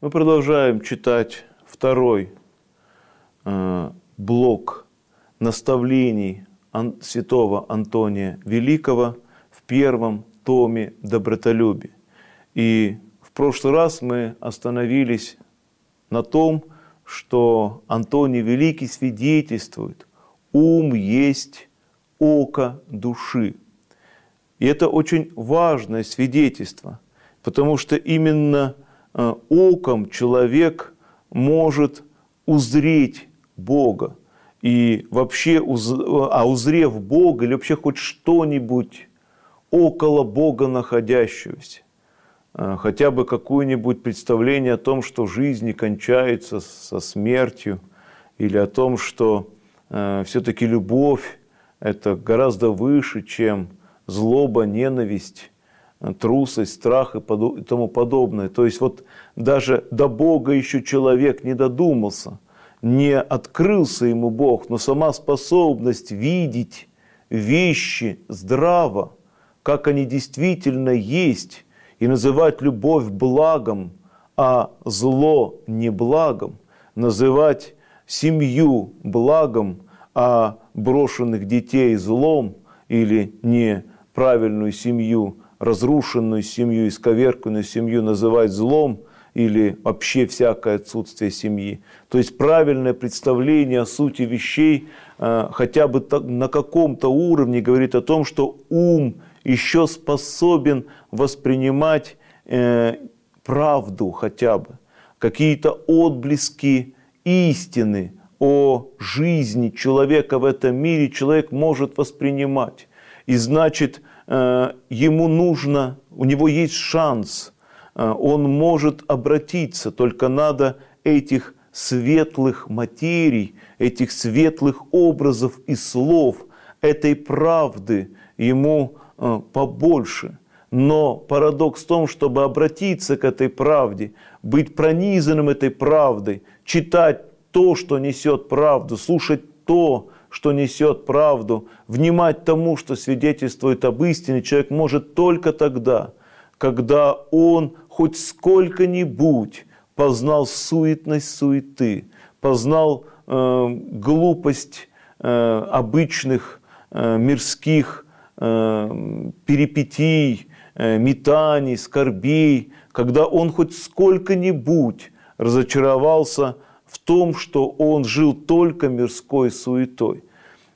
Мы продолжаем читать второй э, блок наставлений святого Антония Великого в первом томе «Добротолюбие». И в прошлый раз мы остановились на том, что Антоний Великий свидетельствует, ум есть око души. И это очень важное свидетельство, потому что именно э, оком человек может узреть Бога. И вообще, а узрев Бога или вообще хоть что-нибудь около Бога находящегося, Э, хотя бы какое-нибудь представление о том, что жизнь не кончается со смертью, или о том, что э, все-таки любовь – это гораздо выше, чем злоба, ненависть, э, трусость, страх и, и тому подобное. То есть вот даже до Бога еще человек не додумался, не открылся ему Бог, но сама способность видеть вещи здраво, как они действительно есть, и называть любовь благом, а зло неблагом, называть семью благом, а брошенных детей злом или неправильную семью, разрушенную семью, исковерканную семью называть злом или вообще всякое отсутствие семьи. То есть правильное представление о сути вещей э, хотя бы на каком-то уровне говорит о том, что ум – еще способен воспринимать э, правду хотя бы, какие-то отблески истины о жизни человека в этом мире человек может воспринимать. И значит, э, ему нужно, у него есть шанс, э, он может обратиться, только надо этих светлых материй, этих светлых образов и слов, этой правды ему Э, побольше. Но парадокс в том, чтобы обратиться к этой правде, быть пронизанным этой правдой, читать то, что несет правду, слушать то, что несет правду, внимать тому, что свидетельствует об истине, человек может только тогда, когда он хоть сколько-нибудь познал суетность суеты, познал э, глупость э, обычных э, мирских э, перипетий, э, метаний, скорбей, когда он хоть сколько-нибудь разочаровался в том, что он жил только мирской суетой.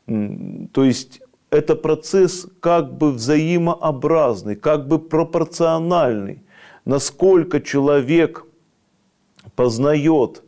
То есть это процесс как бы взаимообразный, как бы пропорциональный. Насколько человек познает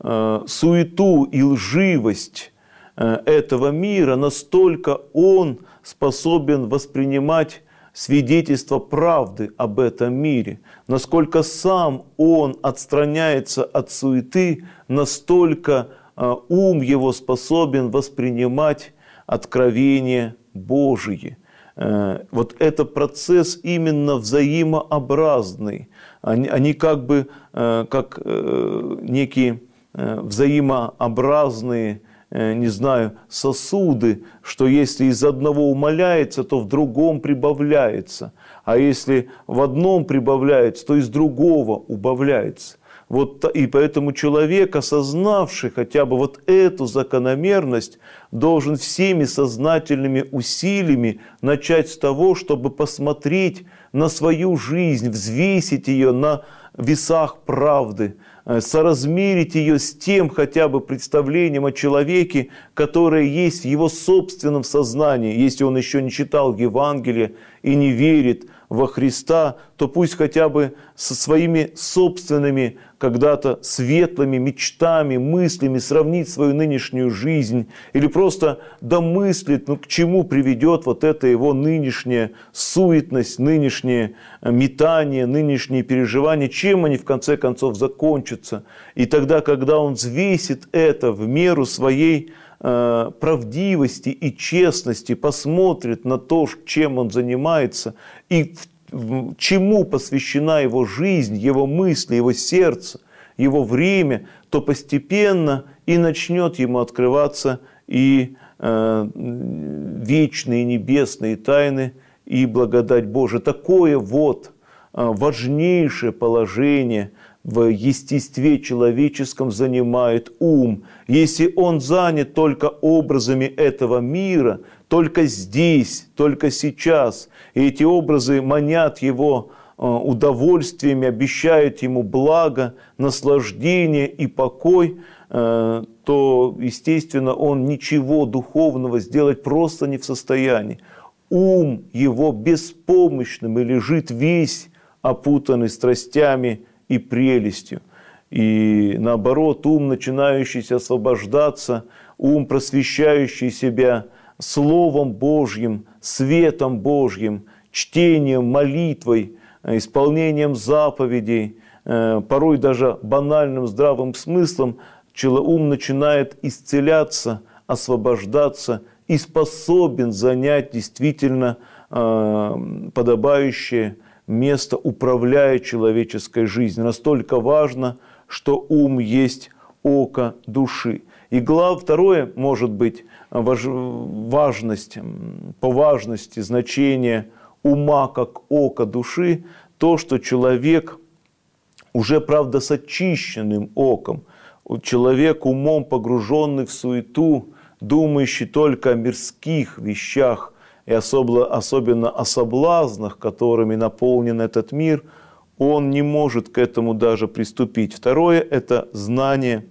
э, суету и лживость Э, этого мира, настолько он способен воспринимать свидетельство правды об этом мире, насколько сам он отстраняется от суеты, настолько э, ум его способен воспринимать откровение Божие. Э, вот это процесс именно взаимообразный. Они, а а как бы как некие взаимообразные Э, не знаю, сосуды, что если из одного умаляется, то в другом прибавляется, а если в одном прибавляется, то из другого убавляется. Вот, и поэтому человек, осознавший хотя бы вот эту закономерность, должен всеми сознательными усилиями начать с того, чтобы посмотреть на свою жизнь, взвесить ее на весах правды – Э, соразмерить ее с тем хотя бы представлением о человеке, которое есть в его собственном сознании, если он еще не читал Евангелие и не верит во Христа, то пусть хотя бы со своими собственными когда-то светлыми мечтами, мыслями сравнить свою нынешнюю жизнь или просто домыслить, ну, к чему приведет вот это его нынешняя суетность, нынешнее э, метание, нынешние переживания, чем они в конце концов закончатся. И тогда, когда он взвесит это в меру своей Э, правдивости и честности, посмотрит на то, чем он занимается, и чему посвящена его жизнь, его мысли, его сердце, его время, то постепенно и начнет ему открываться и э, вечные небесные тайны, и благодать Божия. Такое вот э, важнейшее положение – в естестве человеческом занимает ум. Если он занят только образами этого мира, только здесь, только сейчас, и эти образы манят его э, удовольствиями, обещают ему благо, наслаждение и покой, э, то, естественно, он ничего духовного сделать просто не в состоянии. Ум его беспомощным и лежит весь опутанный страстями – и прелестью. И наоборот, ум, начинающийся освобождаться, ум, просвещающий себя Словом Божьим, светом Божьим, чтением, молитвой, э, исполнением заповедей, э, порой даже банальным здравым смыслом, ум начинает исцеляться, освобождаться и способен занять действительно э, подобающее место, управляя человеческой жизнью. Настолько важно, что ум есть око души. И глав второе может быть важ, важность, по важности, значение ума как ока души, то, что человек уже, правда, с очищенным оком, человек умом погруженный в суету, думающий только о мирских вещах, и особо, особенно о соблазнах, которыми наполнен этот мир, он не может к этому даже приступить. Второе – это знание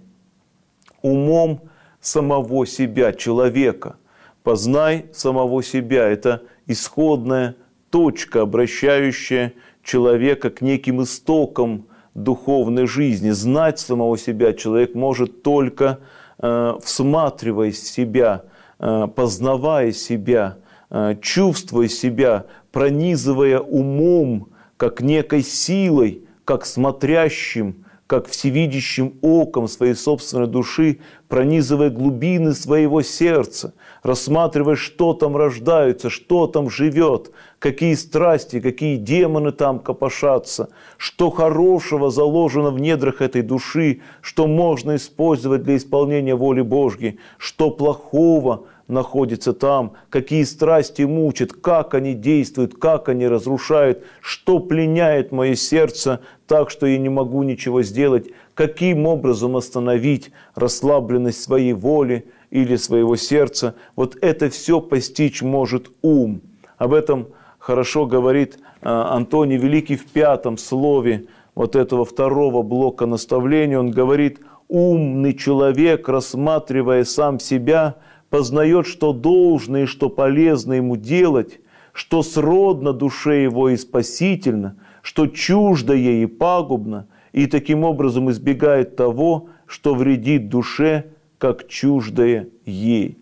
умом самого себя, человека. Познай самого себя – это исходная точка, обращающая человека к неким истокам духовной жизни. Знать самого себя человек может только э, всматриваясь в себя, э, познавая себя – Э, чувствуя себя, пронизывая умом, как некой силой, как смотрящим, как всевидящим оком своей собственной души, пронизывая глубины своего сердца, рассматривая, что там рождается, что там живет, какие страсти, какие демоны там копошатся, что хорошего заложено в недрах этой души, что можно использовать для исполнения воли Божьей, что плохого – находится там, какие страсти мучат, как они действуют, как они разрушают, что пленяет мое сердце так, что я не могу ничего сделать, каким образом остановить расслабленность своей воли или своего сердца. Вот это все постичь может ум. Об этом хорошо говорит э, Антоний Великий в пятом слове вот этого второго блока наставления. Он говорит, умный человек, рассматривая сам себя – познает, что должно и что полезно ему делать, что сродно душе его и спасительно, что чуждо ей и пагубно, и таким образом избегает того, что вредит душе, как чуждое ей.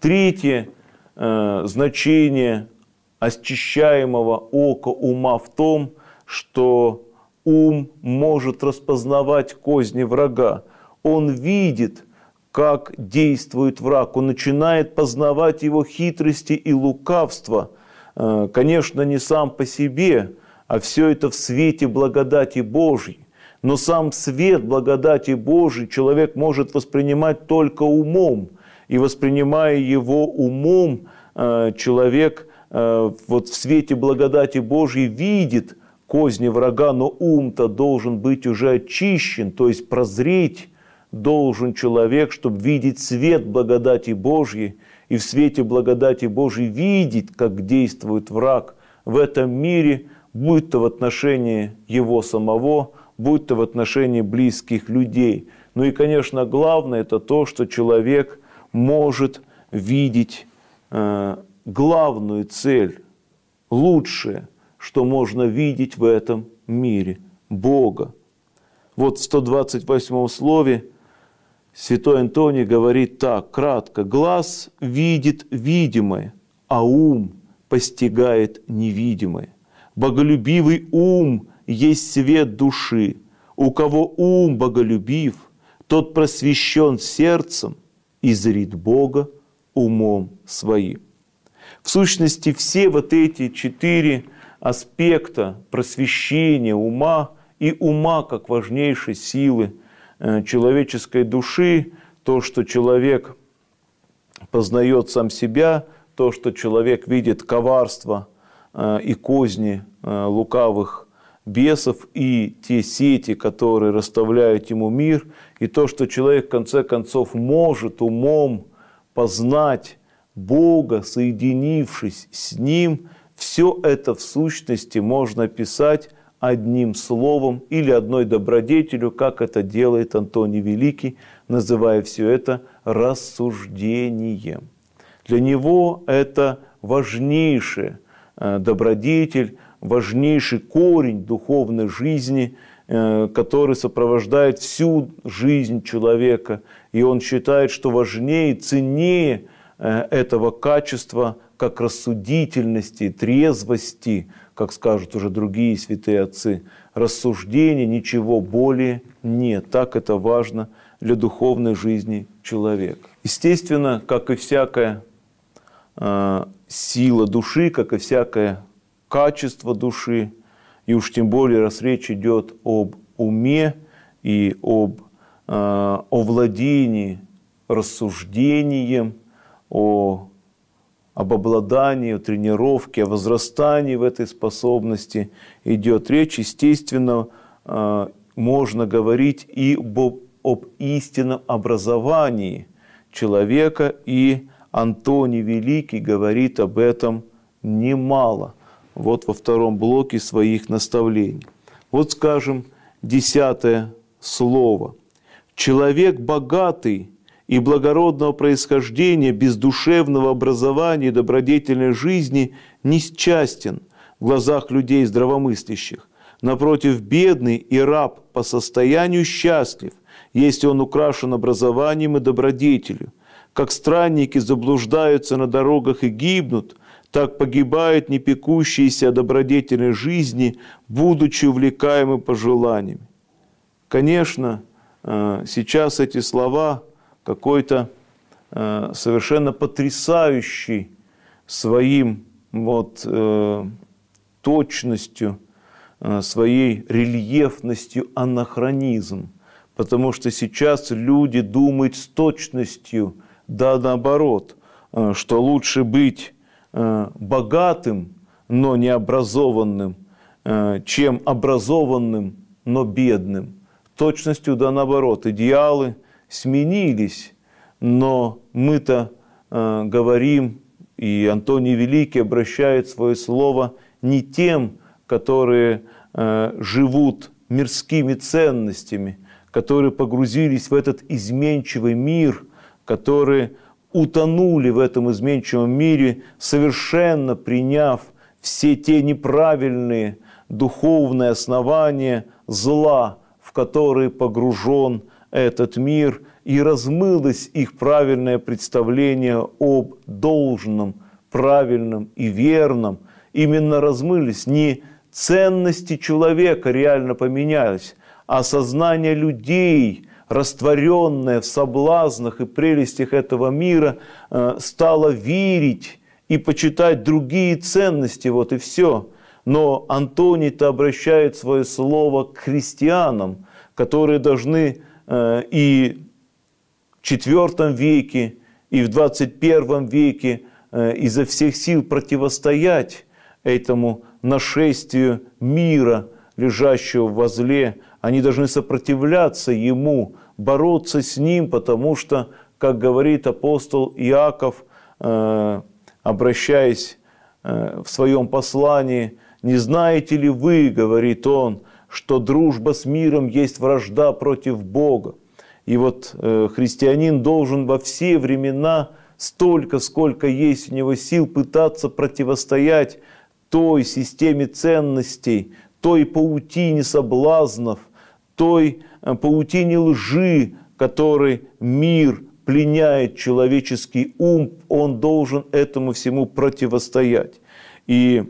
Третье э, значение очищаемого ока ума в том, что ум может распознавать козни врага. Он видит – как действует враг. Он начинает познавать его хитрости и лукавство. Э, конечно, не сам по себе, а все это в свете благодати Божьей. Но сам свет благодати Божьей человек может воспринимать только умом. И воспринимая его умом, э, человек э, вот в свете благодати Божьей видит козни врага, но ум-то должен быть уже очищен, то есть прозреть должен человек, чтобы видеть свет благодати Божьей, и в свете благодати Божьей видеть, как действует враг в этом мире, будь то в отношении его самого, будь то в отношении близких людей. Ну и, конечно, главное это то, что человек может видеть э, главную цель, лучшее, что можно видеть в этом мире – Бога. Вот в 128 слове Святой Антоний говорит так, кратко, глаз видит видимое, а ум постигает невидимое. Боголюбивый ум есть свет души. У кого ум боголюбив, тот просвещен сердцем и зрит Бога умом своим. В сущности, все вот эти четыре аспекта просвещения ума и ума как важнейшей силы – Э, человеческой души, то, что человек познает сам себя, то, что человек видит коварство э, и козни э, лукавых бесов и те сети, которые расставляют ему мир, и то, что человек в конце концов может умом познать Бога, соединившись с Ним, все это в сущности можно писать одним словом или одной добродетелью, как это делает Антоний Великий, называя все это рассуждением. Для него это важнейший э, добродетель, важнейший корень духовной жизни, э, который сопровождает всю жизнь человека. И он считает, что важнее, ценнее э, этого качества как рассудительности, трезвости, как скажут уже другие святые отцы, рассуждений, ничего более нет. Так это важно для духовной жизни человека. Естественно, как и всякая э, сила души, как и всякое качество души, и уж тем более, раз речь идет об уме и об э, овладении рассуждением, о об обладании, тренировке, о возрастании в этой способности идет речь. Естественно, э, можно говорить и об, об истинном образовании человека, и Антоний Великий говорит об этом немало. Вот во втором блоке своих наставлений. Вот, скажем, десятое слово. Человек богатый и благородного происхождения, бездушевного образования и добродетельной жизни несчастен в глазах людей здравомыслящих. Напротив, бедный и раб по состоянию счастлив, если он украшен образованием и добродетелью. Как странники заблуждаются на дорогах и гибнут, так погибают непекущиеся о добродетельной жизни, будучи увлекаемы пожеланиями. Конечно, э, сейчас эти слова – какой-то э, совершенно потрясающий своим вот, э, точностью, э, своей рельефностью анахронизм. Потому что сейчас люди думают с точностью, да наоборот, что лучше быть богатым, но необразованным, э, чем образованным, но бедным. Точностью, да наоборот, идеалы – сменились, но мы-то э, говорим, и Антоний Великий обращает свое слово не тем, которые э, живут мирскими ценностями, которые погрузились в этот изменчивый мир, которые утонули в этом изменчивом мире, совершенно приняв все те неправильные духовные основания зла, в которые погружен этот мир, и размылось их правильное представление об должном, правильном и верном. Именно размылись, не ценности человека реально поменялись, а сознание людей, растворенное в соблазнах и прелестях этого мира, э, стало верить и почитать другие ценности, вот и все. Но Антоний-то обращает свое слово к христианам, которые должны Э, и в IV веке, и в XXI веке э, изо всех сил противостоять этому нашествию мира, лежащего возле. Они должны сопротивляться ему, бороться с ним, потому что, как говорит апостол Иаков, э, обращаясь в своем послании, «Не знаете ли вы, — говорит он, — что дружба с миром есть вражда против Бога. И вот э, христианин должен во все времена, столько, сколько есть у него сил, пытаться противостоять той системе ценностей, той паутине соблазнов, той э, паутине лжи, которой мир пленяет человеческий ум, он должен этому всему противостоять. И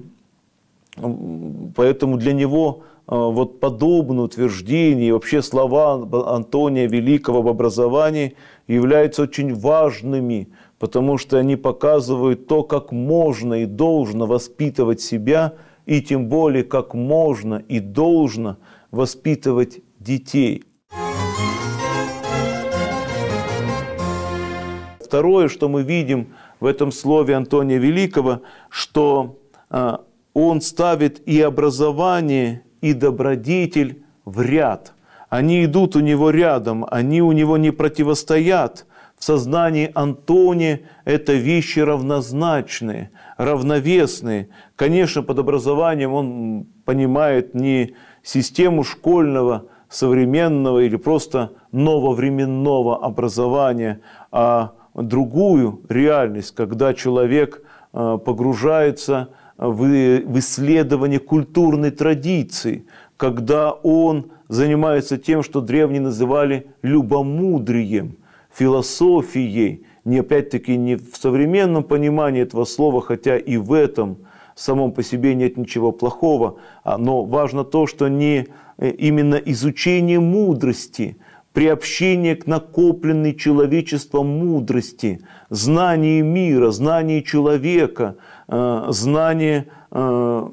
поэтому для него а, вот подобное утверждение вообще слова Антония Великого об образовании являются очень важными, потому что они показывают то, как можно и должно воспитывать себя, и тем более, как можно и должно воспитывать детей. Второе, что мы видим в этом слове Антония Великого, что а, он ставит и образование, и добродетель в ряд. Они идут у него рядом, они у него не противостоят. В сознании Антони это вещи равнозначные, равновесные. Конечно, под образованием он понимает не систему школьного, современного или просто нововременного образования, а другую реальность, когда человек э, погружается в в, исследовании культурной традиции, когда он занимается тем, что древние называли любомудрием, философией, не опять-таки не в современном понимании этого слова, хотя и в этом самом по себе нет ничего плохого, а, но важно то, что не э, именно изучение мудрости, приобщение к накопленной человечеством мудрости, знании мира, знании человека – Э, знание э,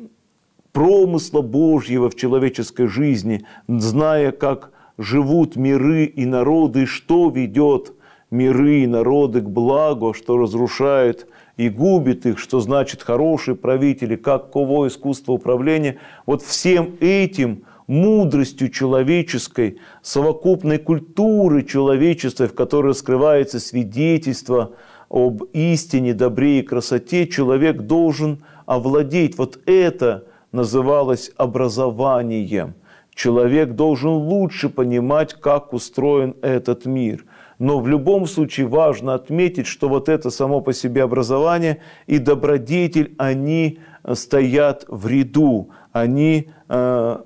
промысла Божьего в человеческой жизни, зная, как живут миры и народы, что ведет миры и народы к благу, что разрушает и губит их, что значит хорошие правители, каково искусство управления. Вот всем этим мудростью человеческой, совокупной культуры человечества, в которой скрывается свидетельство – об истине, добре и красоте, человек должен овладеть. Вот это называлось образованием. Человек должен лучше понимать, как устроен этот мир. Но в любом случае важно отметить, что вот это само по себе образование и добродетель, они э, стоят в ряду, они э,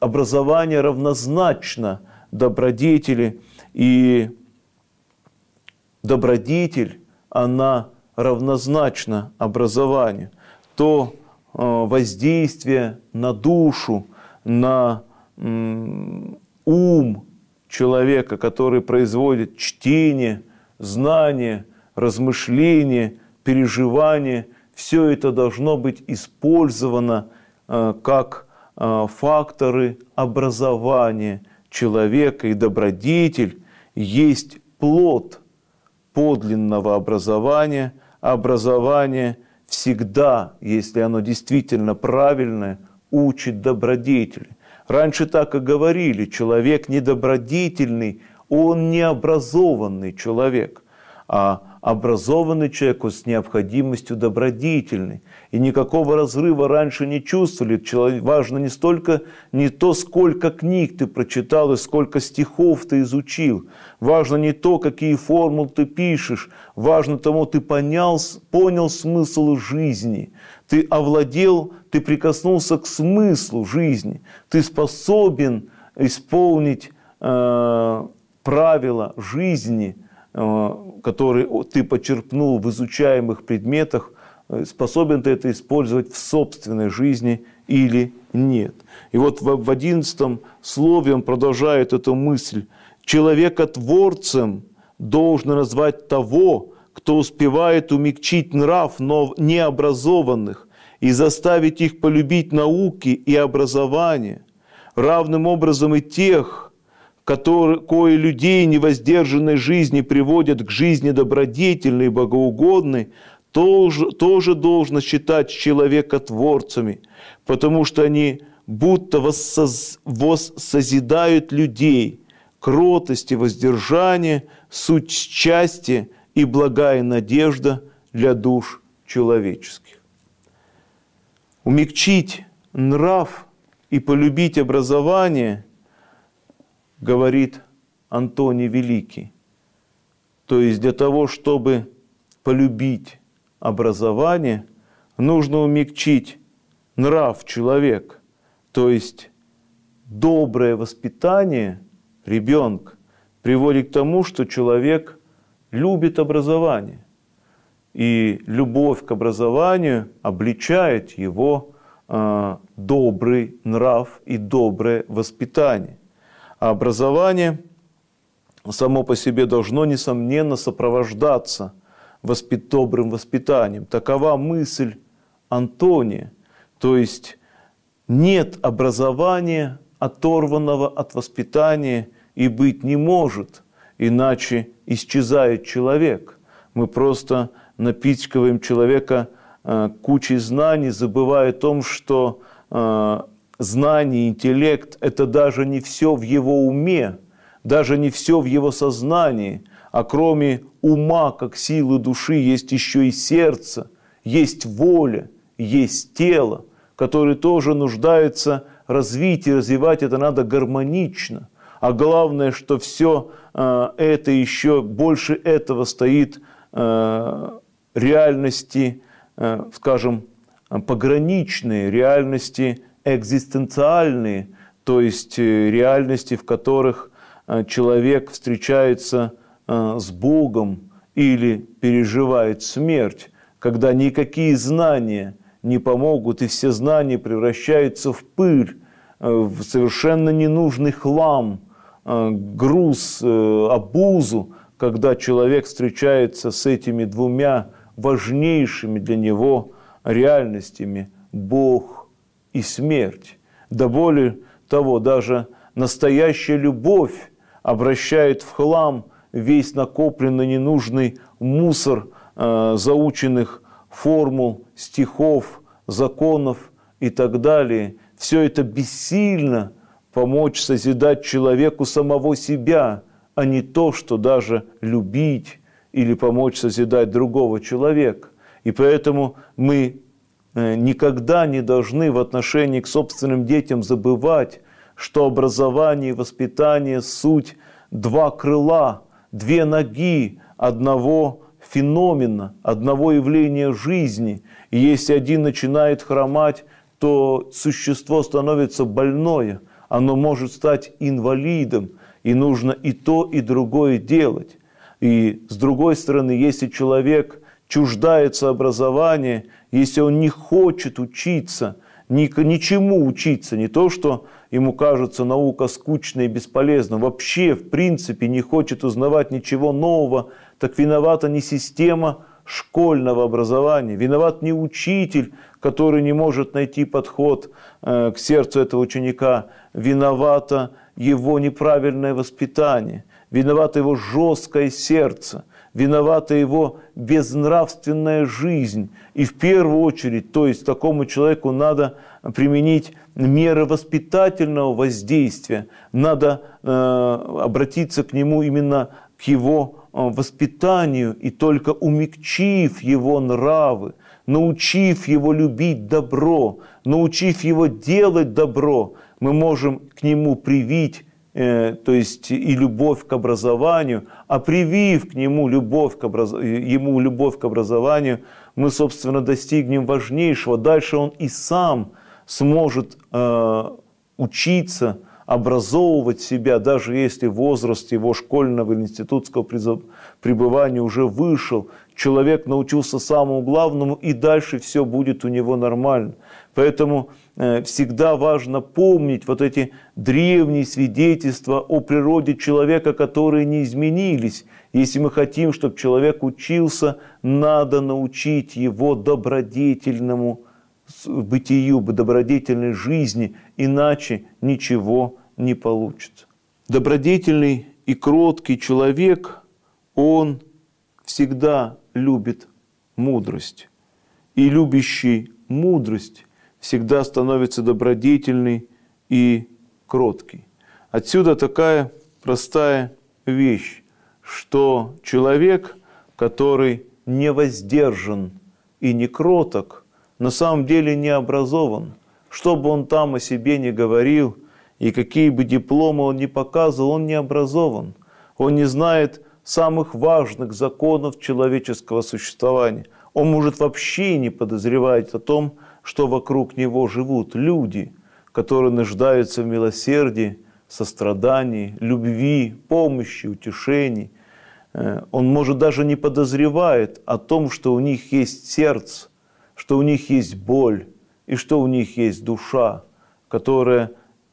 образование равнозначно добродетели и добродетель она равнозначна образованию, то э, воздействие на душу, на ум человека, который производит чтение, знание, размышление, переживание, все это должно быть использовано э, как э, факторы образования человека и добродетель есть плод – подлинного образования, образование всегда, если оно действительно правильное, учит добродетели. Раньше так и говорили, человек недобродетельный, он необразованный человек, а образованный человек с необходимостью добродетельный и никакого разрыва раньше не чувствовали. важно не столько, не то, сколько книг ты прочитал и сколько стихов ты изучил. Важно не то, какие формулы ты пишешь. Важно тому, ты понял, понял смысл жизни. Ты овладел, ты прикоснулся к смыслу жизни. Ты способен исполнить э, правила жизни, э, которые ты почерпнул в изучаемых предметах – Э, способен ты это использовать в собственной жизни или нет. И вот в одиннадцатом слове он продолжает эту мысль. Человекотворцем должен назвать того, кто успевает умягчить нрав но необразованных и заставить их полюбить науки и образование, равным образом и тех, которые, кое людей невоздержанной жизни приводят к жизни добродетельной и богоугодной, тоже, тоже должно считать творцами, потому что они будто воссоз, воссозидают людей, кротость и воздержание, суть счастья и благая надежда для душ человеческих. Умягчить нрав и полюбить образование, говорит Антоний Великий. То есть для того, чтобы полюбить образование нужно умягчить нрав человека, то есть доброе воспитание ребенка приводит к тому, что человек любит образование. И любовь к образованию обличает его э, добрый нрав и доброе воспитание. А образование само по себе должно, несомненно, сопровождаться – воспит, добрым воспитанием. Такова мысль Антония, то есть нет образования, оторванного от воспитания, и быть не может, иначе исчезает человек. Мы просто напичкиваем человека э, кучей знаний, забывая о том, что э, знание, интеллект – это даже не все в его уме, даже не все в его сознании – а кроме ума, как силы души, есть еще и сердце, есть воля, есть тело, которые тоже нуждаются в развитии развивать это надо гармонично. А главное, что все э, это еще больше этого стоит э, реальности, э, скажем, пограничные, реальности экзистенциальные, то есть реальности, в которых человек встречается Э, с Богом или переживает смерть, когда никакие знания не помогут, и все знания превращаются в пыль, э, в совершенно ненужный хлам, э, груз, обузу, когда человек встречается с этими двумя важнейшими для него реальностями – Бог и смерть. Да более того, даже настоящая любовь обращает в хлам весь накопленный ненужный мусор э, заученных формул, стихов, законов и так далее. Все это бессильно помочь созидать человеку самого себя, а не то, что даже любить или помочь созидать другого человека. И поэтому мы э, никогда не должны в отношении к собственным детям забывать, что образование и воспитание – суть два крыла две ноги одного феномена, одного явления жизни. И если один начинает хромать, то существо становится больное, оно может стать инвалидом, и нужно и то, и другое делать. И с другой стороны, если человек чуждается образования, если он не хочет учиться, ни, ничему учиться, не то, что Ему кажется наука скучной и бесполезной, вообще, в принципе, не хочет узнавать ничего нового, так виновата не система школьного образования, виноват не учитель, который не может найти подход э, к сердцу этого ученика, виновата его неправильное воспитание, виновато его жесткое сердце, виновата его безнравственная жизнь. И в первую очередь, то есть такому человеку надо применить меры воспитательного воздействия. Надо э, обратиться к нему именно к его э, воспитанию и только умягчив его нравы, научив его любить добро, научив его делать добро, мы можем к нему привить э, то есть и любовь к образованию, а привив к нему любовь к образ... ему любовь к образованию, мы, собственно, достигнем важнейшего. Дальше он и сам сможет э, учиться, образовывать себя, даже если возраст его школьного или институтского пребывания уже вышел, человек научился самому главному, и дальше все будет у него нормально. Поэтому э, всегда важно помнить вот эти древние свидетельства о природе человека, которые не изменились. Если мы хотим, чтобы человек учился, надо научить его добродетельному бытию, добродетельной жизни, иначе ничего не получится. Добродетельный и кроткий человек, он всегда любит мудрость. И любящий мудрость всегда становится добродетельный и кроткий. Отсюда такая простая вещь, что человек, который не воздержан и не кроток – на самом деле не образован. Что бы он там о себе не говорил, и какие бы дипломы он не показывал, он не образован. Он не знает самых важных законов человеческого существования. Он может вообще не подозревать о том, что вокруг него живут люди, которые нуждаются в милосердии, сострадании, любви, помощи, утешении. Э, он, может, даже не подозревает о том, что у них есть сердце, что у них есть боль и что у них есть душа, которая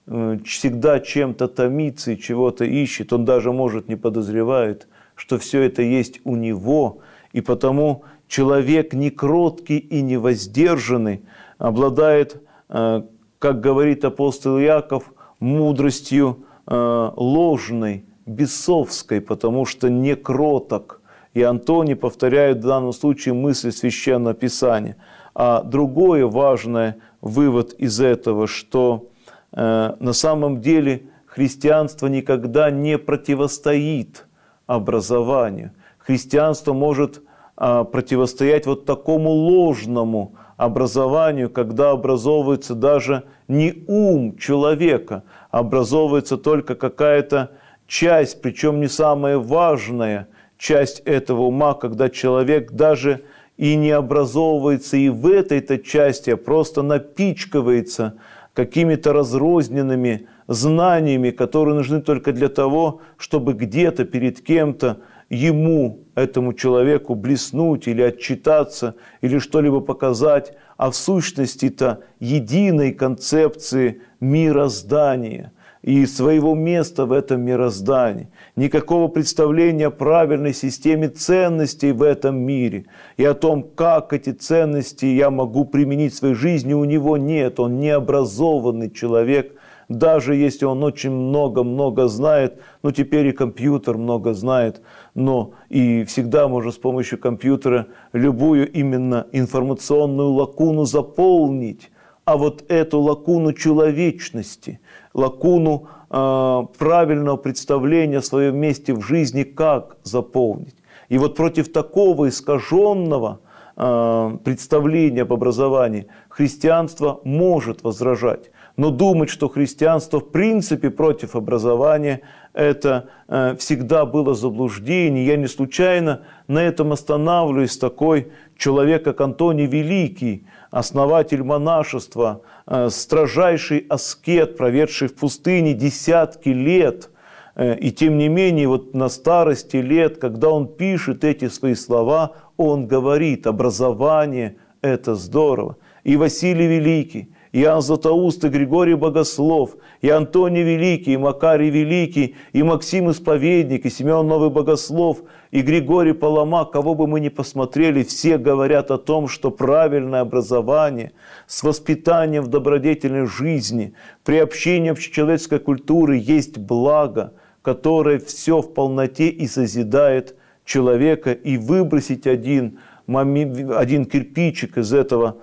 э, всегда чем-то томится и чего-то ищет. Он даже, может, не подозревает, что все это есть у него, и потому человек не кроткий и не воздержанный обладает, э, как говорит апостол Яков, мудростью э, ложной, бесовской, потому что не кроток. И Антоний повторяет в данном случае мысль Священного Писания – а другой важный вывод из этого, что э, на самом деле христианство никогда не противостоит образованию. Христианство может а, противостоять вот такому ложному образованию, когда образовывается даже не ум человека, а образовывается только какая-то часть, причем не самая важная часть этого ума, когда человек даже и не образовывается и в этой-то части, а просто напичкивается какими-то разрозненными знаниями, которые нужны только для того, чтобы где-то перед кем-то ему, этому человеку, блеснуть или отчитаться, или что-либо показать, а в сущности-то единой концепции мироздания – и своего места в этом мироздании, никакого представления о правильной системе ценностей в этом мире и о том, как эти ценности я могу применить в своей жизни, у него нет. Он необразованный человек, даже если он очень много-много знает, ну теперь и компьютер много знает, но и всегда можно с помощью компьютера любую именно информационную лакуну заполнить а вот эту лакуну человечности, лакуну э, правильного представления о своем месте в жизни, как заполнить. И вот против такого искаженного э, а, представления об образовании христианство может возражать. Но думать, что христианство в принципе против образования – это э, всегда было заблуждение. Я не случайно на этом останавливаюсь. Такой человек, как Антоний Великий, основатель монашества, э, строжайший аскет, проведший в пустыне десятки лет. Э, и тем не менее, вот на старости лет, когда он пишет эти свои слова, он говорит, образование – это здорово. И Василий Великий, Иоанн Златоуст и Григорий Богослов, и Антоний Великий, и Макарий Великий, и Максим Исповедник, и Симеон Новый Богослов, и Григорий Палама, кого бы мы ни посмотрели, все говорят о том, что правильное образование с воспитанием в добродетельной жизни, приобщением к человеческой культуре есть благо, которое все в полноте и созидает человека, и выбросить один, один кирпичик из этого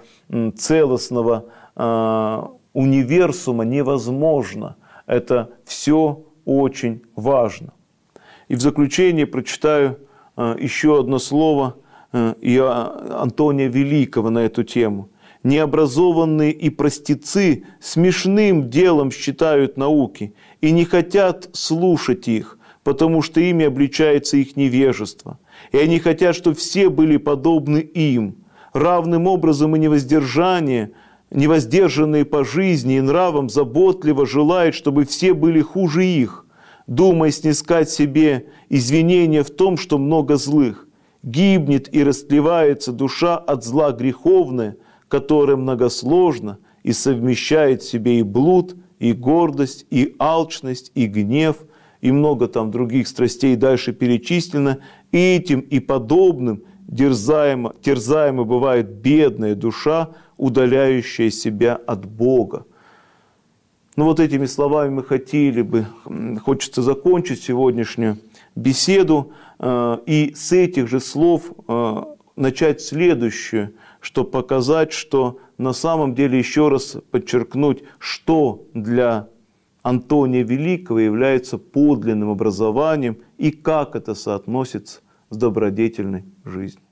целостного а, универсума невозможно. Это все очень важно. И в заключение прочитаю а, еще одно слово э, и Антония Великого на эту тему. Необразованные и простецы смешным делом считают науки и не хотят слушать их, потому что ими обличается их невежество. И они хотят, чтобы все были подобны им. Равным образом и невоздержание – невоздержанные по жизни и нравам, заботливо желают, чтобы все были хуже их, думая снискать себе извинения в том, что много злых. Гибнет и растлевается душа от зла греховное, которое многосложно и совмещает в себе и блуд, и гордость, и алчность, и гнев, и много там других страстей дальше перечислено, и этим и подобным дерзаемо, терзаемо бывает бедная душа, удаляющее себя от Бога. Ну вот этими словами мы хотели бы, хочется закончить сегодняшнюю беседу э, и с этих же слов э, начать следующее, что показать, что на самом деле еще раз подчеркнуть, что для Антония Великого является подлинным образованием и как это соотносится с добродетельной жизнью.